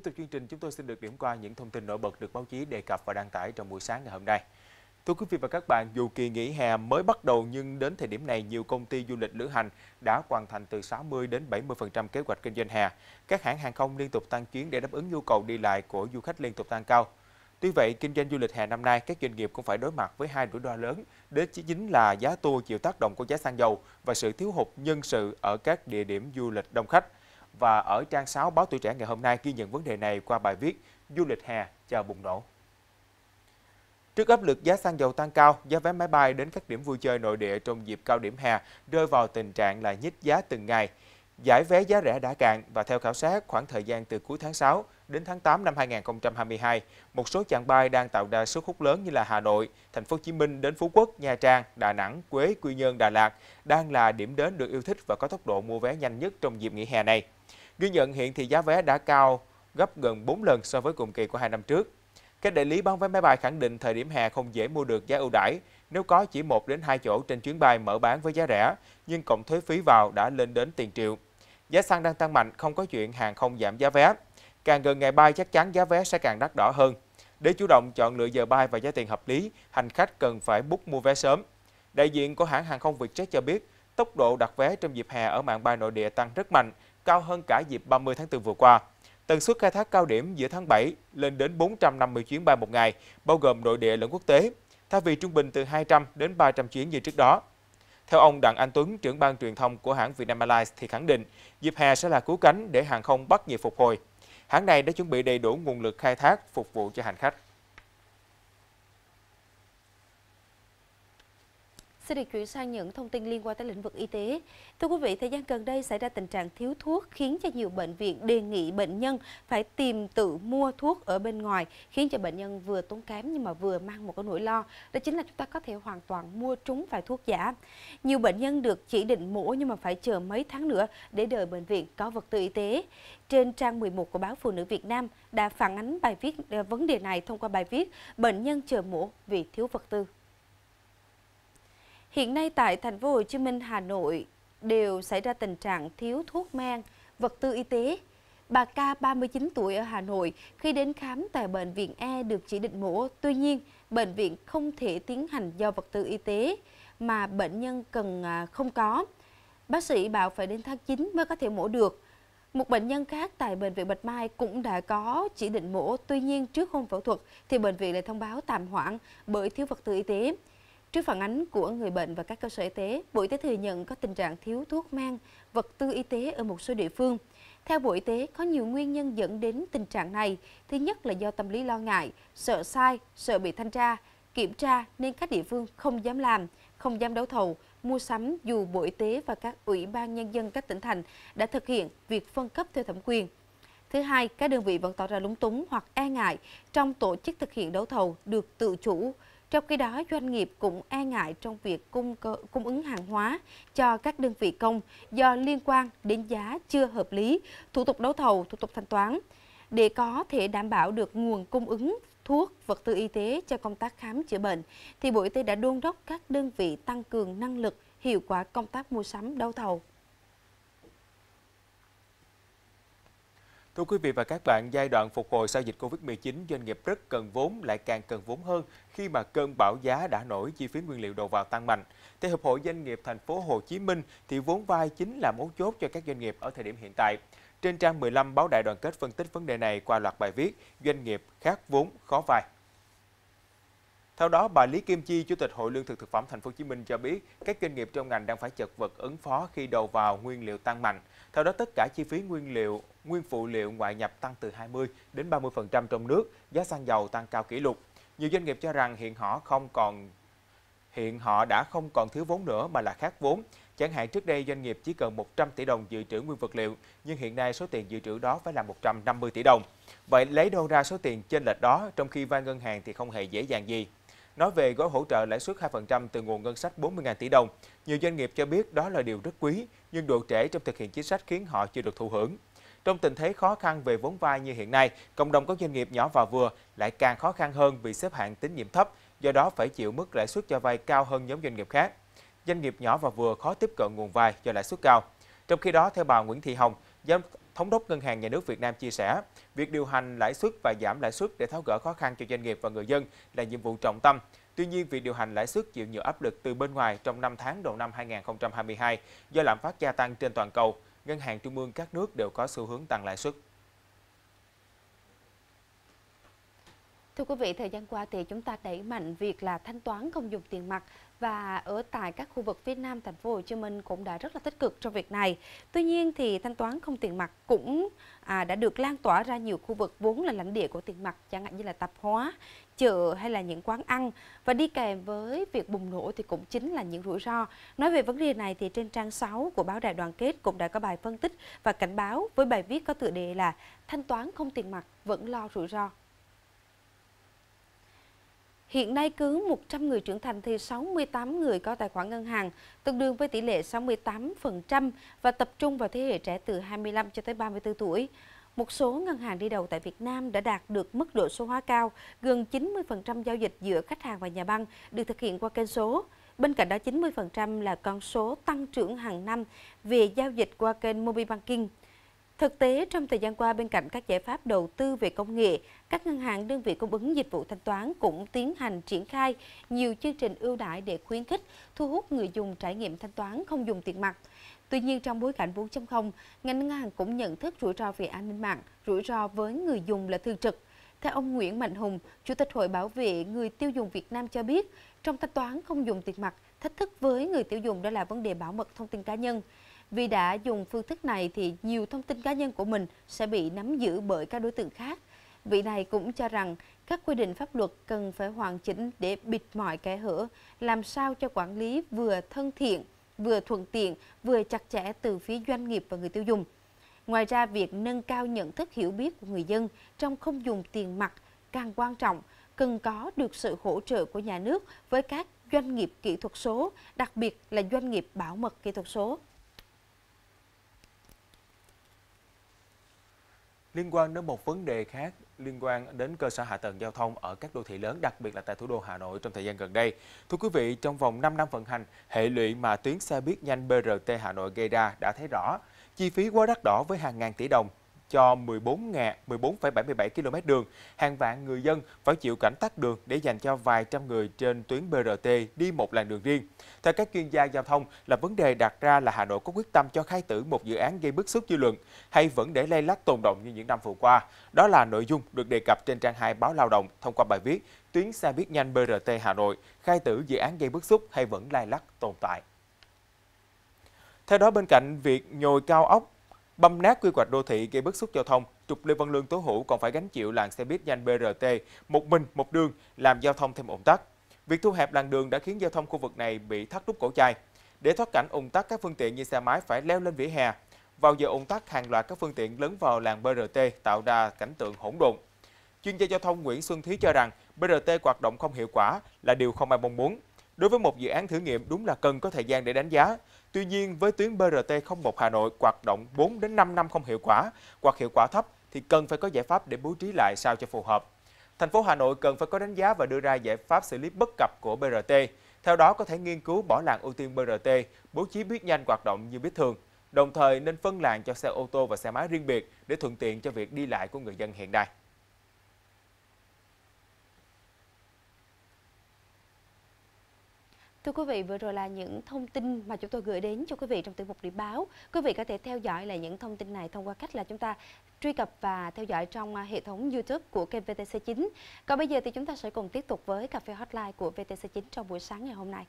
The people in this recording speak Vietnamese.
Tiếp tục chương trình, chúng tôi xin được điểm qua những thông tin nổi bật được báo chí đề cập và đăng tải trong buổi sáng ngày hôm nay. Thưa quý vị và các bạn, dù kỳ nghỉ hè mới bắt đầu nhưng đến thời điểm này nhiều công ty du lịch lữ hành đã hoàn thành từ 60 đến 70% kế hoạch kinh doanh hè. Các hãng hàng không liên tục tăng chuyến để đáp ứng nhu cầu đi lại của du khách liên tục tăng cao. Tuy vậy, kinh doanh du lịch hè năm nay các doanh nghiệp cũng phải đối mặt với hai rủi ro lớn, đó chính là giá tour chịu tác động của giá xăng dầu và sự thiếu hụt nhân sự ở các địa điểm du lịch đông khách. Và ở trang 6 báo tuổi trẻ ngày hôm nay ghi nhận vấn đề này qua bài viết Du lịch hè chờ bùng nổ. Trước áp lực giá xăng dầu tăng cao, giá vé máy bay đến các điểm vui chơi nội địa trong dịp cao điểm hè rơi vào tình trạng là nhích giá từng ngày. Giải vé giá rẻ đã cạn và theo khảo sát khoảng thời gian từ cuối tháng 6 đến tháng 8 năm 2022, một số chặng bay đang tạo ra sức hút lớn như là Hà Nội, Thành phố Hồ Chí Minh đến Phú Quốc, Nha Trang, Đà Nẵng, Quế, Quy Nhơn, Đà Lạt đang là điểm đến được yêu thích và có tốc độ mua vé nhanh nhất trong dịp nghỉ hè này. Ghi nhận hiện thì giá vé đã cao gấp gần 4 lần so với cùng kỳ của hai năm trước. Các đại lý bán vé máy bay khẳng định thời điểm hè không dễ mua được giá ưu đãi nếu có chỉ 1 đến 2 chỗ trên chuyến bay mở bán với giá rẻ, nhưng cộng thuế phí vào đã lên đến tiền triệu. Giá xăng đang tăng mạnh, không có chuyện hàng không giảm giá vé. Càng gần ngày bay chắc chắn giá vé sẽ càng đắt đỏ hơn. Để chủ động chọn lựa giờ bay và giá tiền hợp lý, hành khách cần phải book mua vé sớm. Đại diện của hãng hàng không Vietjet cho biết, tốc độ đặt vé trong dịp hè ở mạng bay nội địa tăng rất mạnh, cao hơn cả dịp 30 tháng 4 vừa qua. Tần suất khai thác cao điểm giữa tháng 7 lên đến 450 chuyến bay một ngày, bao gồm nội địa lẫn quốc tế, thay vì trung bình từ 200 đến 300 chuyến như trước đó. Theo ông Đặng Anh Tuấn, trưởng ban truyền thông của hãng Vietnam Airlines thì khẳng định, dịp hè sẽ là cứu cánh để hàng không bắt nhịp phục hồi. Hãng này đã chuẩn bị đầy đủ nguồn lực khai thác phục vụ cho hành khách. Xin được chuyển sang những thông tin liên quan tới lĩnh vực y tế. Thưa quý vị, thời gian gần đây xảy ra tình trạng thiếu thuốc khiến cho nhiều bệnh viện đề nghị bệnh nhân phải tìm tự mua thuốc ở bên ngoài, khiến cho bệnh nhân vừa tốn kém nhưng mà vừa mang một cái nỗi lo. Đó chính là chúng ta có thể hoàn toàn mua trúng phải thuốc giả. Nhiều bệnh nhân được chỉ định mổ nhưng mà phải chờ mấy tháng nữa để đợi bệnh viện có vật tư y tế. Trên trang 11 của báo Phụ nữ Việt Nam đã phản ánh bài viết ờ, vấn đề này thông qua bài viết Bệnh nhân chờ mổ vì thiếu vật tư. Hiện nay tại thành phố Hồ Chí Minh, Hà Nội đều xảy ra tình trạng thiếu thuốc men, vật tư y tế. Bà Ca 39 tuổi ở Hà Nội khi đến khám tại bệnh viện E được chỉ định mổ, tuy nhiên bệnh viện không thể tiến hành do vật tư y tế mà bệnh nhân cần à, không có. Bác sĩ bảo phải đến tháng 9 mới có thể mổ được. Một bệnh nhân khác tại Bệnh viện Bạch Mai cũng đã có chỉ định mổ, tuy nhiên trước hôm phẫu thuật thì bệnh viện lại thông báo tạm hoãn bởi thiếu vật tư y tế. Trước phản ánh của người bệnh và các cơ sở y tế, Bộ Y tế thừa nhận có tình trạng thiếu thuốc men, vật tư y tế ở một số địa phương. Theo Bộ Y tế, có nhiều nguyên nhân dẫn đến tình trạng này. Thứ nhất là do tâm lý lo ngại, sợ sai, sợ bị thanh tra, kiểm tra nên các địa phương không dám làm, không dám đấu thầu, mua sắm dù Bộ Y tế và các ủy ban nhân dân các tỉnh thành đã thực hiện việc phân cấp theo thẩm quyền. Thứ hai, các đơn vị vẫn tỏ ra lúng túng hoặc e ngại trong tổ chức thực hiện đấu thầu được tự chủ, trong khi đó, doanh nghiệp cũng e ngại trong việc cung cơ, cung ứng hàng hóa cho các đơn vị công do liên quan đến giá chưa hợp lý, thủ tục đấu thầu, thủ tục thanh toán để có thể đảm bảo được nguồn cung ứng thuốc, vật tư y tế cho công tác khám chữa bệnh thì Bộ Y tế đã đôn đốc các đơn vị tăng cường năng lực, hiệu quả công tác mua sắm đấu thầu. Thưa quý vị và các bạn, giai đoạn phục hồi sau dịch Covid-19, doanh nghiệp rất cần vốn lại càng cần vốn hơn khi mà cơn bão giá đã nổi chi phí nguyên liệu đầu vào tăng mạnh. Theo Hiệp hội Doanh nghiệp Thành phố Hồ Chí Minh, thì vốn vay chính là mấu chốt cho các doanh nghiệp ở thời điểm hiện tại. Trên trang 15 báo Đại đoàn kết phân tích vấn đề này qua loạt bài viết Doanh nghiệp khát vốn khó vay. Theo đó, bà Lý Kim Chi, Chủ tịch Hội Lương thực Thực phẩm Thành phố Hồ Chí Minh cho biết, các doanh nghiệp trong ngành đang phải chật vật ứng phó khi đầu vào nguyên liệu tăng mạnh. Theo đó, tất cả chi phí nguyên liệu, nguyên phụ liệu ngoại nhập tăng từ 20 đến 30% trong nước, giá xăng dầu tăng cao kỷ lục. Nhiều doanh nghiệp cho rằng hiện họ không còn hiện họ đã không còn thiếu vốn nữa mà là khác vốn. Chẳng hạn trước đây doanh nghiệp chỉ cần 100 tỷ đồng dự trữ nguyên vật liệu, nhưng hiện nay số tiền dự trữ đó phải là 150 tỷ đồng. Vậy lấy đâu ra số tiền trên lệch đó trong khi vay ngân hàng thì không hề dễ dàng gì. Nói về gói hỗ trợ lãi suất 2% từ nguồn ngân sách 40.000 tỷ đồng, nhiều doanh nghiệp cho biết đó là điều rất quý, nhưng độ trễ trong thực hiện chính sách khiến họ chưa được thụ hưởng. Trong tình thế khó khăn về vốn vay như hiện nay, cộng đồng các doanh nghiệp nhỏ và vừa lại càng khó khăn hơn vì xếp hạng tín nhiệm thấp, do đó phải chịu mức lãi suất cho vay cao hơn nhóm doanh nghiệp khác. Doanh nghiệp nhỏ và vừa khó tiếp cận nguồn vay do lãi suất cao. Trong khi đó, theo bà Nguyễn Thị Hồng, giám Thống đốc Ngân hàng Nhà nước Việt Nam chia sẻ, việc điều hành lãi suất và giảm lãi suất để tháo gỡ khó khăn cho doanh nghiệp và người dân là nhiệm vụ trọng tâm. Tuy nhiên, việc điều hành lãi suất chịu nhiều áp lực từ bên ngoài trong 5 tháng đầu năm 2022 do lạm phát gia tăng trên toàn cầu. Ngân hàng trung ương các nước đều có xu hướng tăng lãi suất. Thưa quý vị, thời gian qua thì chúng ta đẩy mạnh việc là thanh toán không dùng tiền mặt và ở tại các khu vực phía Nam thành phố Hồ Chí Minh cũng đã rất là tích cực trong việc này. Tuy nhiên thì thanh toán không tiền mặt cũng à, đã được lan tỏa ra nhiều khu vực vốn là lãnh địa của tiền mặt chẳng hạn như là tạp hóa, chợ hay là những quán ăn và đi kèm với việc bùng nổ thì cũng chính là những rủi ro. Nói về vấn đề này thì trên trang 6 của báo Đại đoàn kết cũng đã có bài phân tích và cảnh báo với bài viết có tựa đề là thanh toán không tiền mặt vẫn lo rủi ro Hiện nay cứ 100 người trưởng thành thì 68 người có tài khoản ngân hàng, tương đương với tỷ lệ 68% và tập trung vào thế hệ trẻ từ 25 cho tới 34 tuổi. Một số ngân hàng đi đầu tại Việt Nam đã đạt được mức độ số hóa cao, gần 90% giao dịch giữa khách hàng và nhà băng được thực hiện qua kênh số. Bên cạnh đó 90% là con số tăng trưởng hàng năm về giao dịch qua kênh mobile banking. Thực tế, trong thời gian qua, bên cạnh các giải pháp đầu tư về công nghệ, các ngân hàng đơn vị cung ứng dịch vụ thanh toán cũng tiến hành triển khai nhiều chương trình ưu đãi để khuyến khích, thu hút người dùng trải nghiệm thanh toán không dùng tiền mặt. Tuy nhiên, trong bối cảnh 4.0, ngành ngân hàng cũng nhận thức rủi ro về an ninh mạng, rủi ro với người dùng là thường trực. Theo ông Nguyễn Mạnh Hùng, Chủ tịch Hội Bảo vệ Người tiêu dùng Việt Nam cho biết, trong thanh toán không dùng tiền mặt, thách thức với người tiêu dùng đó là vấn đề bảo mật thông tin cá nhân. Vì đã dùng phương thức này thì nhiều thông tin cá nhân của mình sẽ bị nắm giữ bởi các đối tượng khác. Vị này cũng cho rằng các quy định pháp luật cần phải hoàn chỉnh để bịt mọi kẻ hở, làm sao cho quản lý vừa thân thiện, vừa thuận tiện, vừa chặt chẽ từ phía doanh nghiệp và người tiêu dùng. Ngoài ra, việc nâng cao nhận thức hiểu biết của người dân trong không dùng tiền mặt càng quan trọng, cần có được sự hỗ trợ của nhà nước với các doanh nghiệp kỹ thuật số, đặc biệt là doanh nghiệp bảo mật kỹ thuật số. Liên quan đến một vấn đề khác liên quan đến cơ sở hạ tầng giao thông ở các đô thị lớn, đặc biệt là tại thủ đô Hà Nội trong thời gian gần đây. Thưa quý vị, trong vòng 5 năm vận hành, hệ lụy mà tuyến xe buýt nhanh BRT Hà Nội gây ra đã thấy rõ. Chi phí quá đắt đỏ với hàng ngàn tỷ đồng cho 14.000 14,77 km đường. Hàng vạn người dân phải chịu cảnh tắt đường để dành cho vài trăm người trên tuyến BRT đi một làn đường riêng. Theo các chuyên gia giao thông là vấn đề đặt ra là Hà Nội có quyết tâm cho khai tử một dự án gây bức xúc dư luận hay vẫn để lây lắc tồn động như những năm vừa qua. Đó là nội dung được đề cập trên trang 2 báo Lao động thông qua bài viết Tuyến xe buýt nhanh BRT Hà Nội khai tử dự án gây bức xúc hay vẫn lai lắc tồn tại. Theo đó, bên cạnh việc nhồi cao ốc Băm nát quy hoạch đô thị gây bức xúc giao thông, trục Lê Văn Lương Tố Hữu còn phải gánh chịu làn xe buýt nhanh BRT một mình một đường làm giao thông thêm ủng tắc. Việc thu hẹp làn đường đã khiến giao thông khu vực này bị thắt nút cổ chai. Để thoát cảnh ủng tắc các phương tiện như xe máy phải leo lên vỉa hè. Vào giờ ủng tắc hàng loạt các phương tiện lấn vào làn BRT tạo ra cảnh tượng hỗn độn. Chuyên gia giao thông Nguyễn Xuân Thí cho rằng BRT hoạt động không hiệu quả là điều không ai mong muốn. Đối với một dự án thử nghiệm đúng là cần có thời gian để đánh giá, Tuy nhiên, với tuyến BRT01 Hà Nội hoạt động 4 đến 5 năm không hiệu quả hoặc hiệu quả thấp thì cần phải có giải pháp để bố trí lại sao cho phù hợp. Thành phố Hà Nội cần phải có đánh giá và đưa ra giải pháp xử lý bất cập của BRT. Theo đó có thể nghiên cứu bỏ làn ưu tiên BRT, bố trí buýt nhanh hoạt động như buýt thường, đồng thời nên phân làn cho xe ô tô và xe máy riêng biệt để thuận tiện cho việc đi lại của người dân hiện nay. Thưa quý vị, vừa rồi là những thông tin mà chúng tôi gửi đến cho quý vị trong tiểu mục điểm báo. Quý vị có thể theo dõi lại những thông tin này thông qua cách là chúng ta truy cập và theo dõi trong à, hệ thống YouTube của kênh VTC9. Còn bây giờ thì chúng ta sẽ cùng tiếp tục với cà phê hotline của VTC9 trong buổi sáng ngày hôm nay.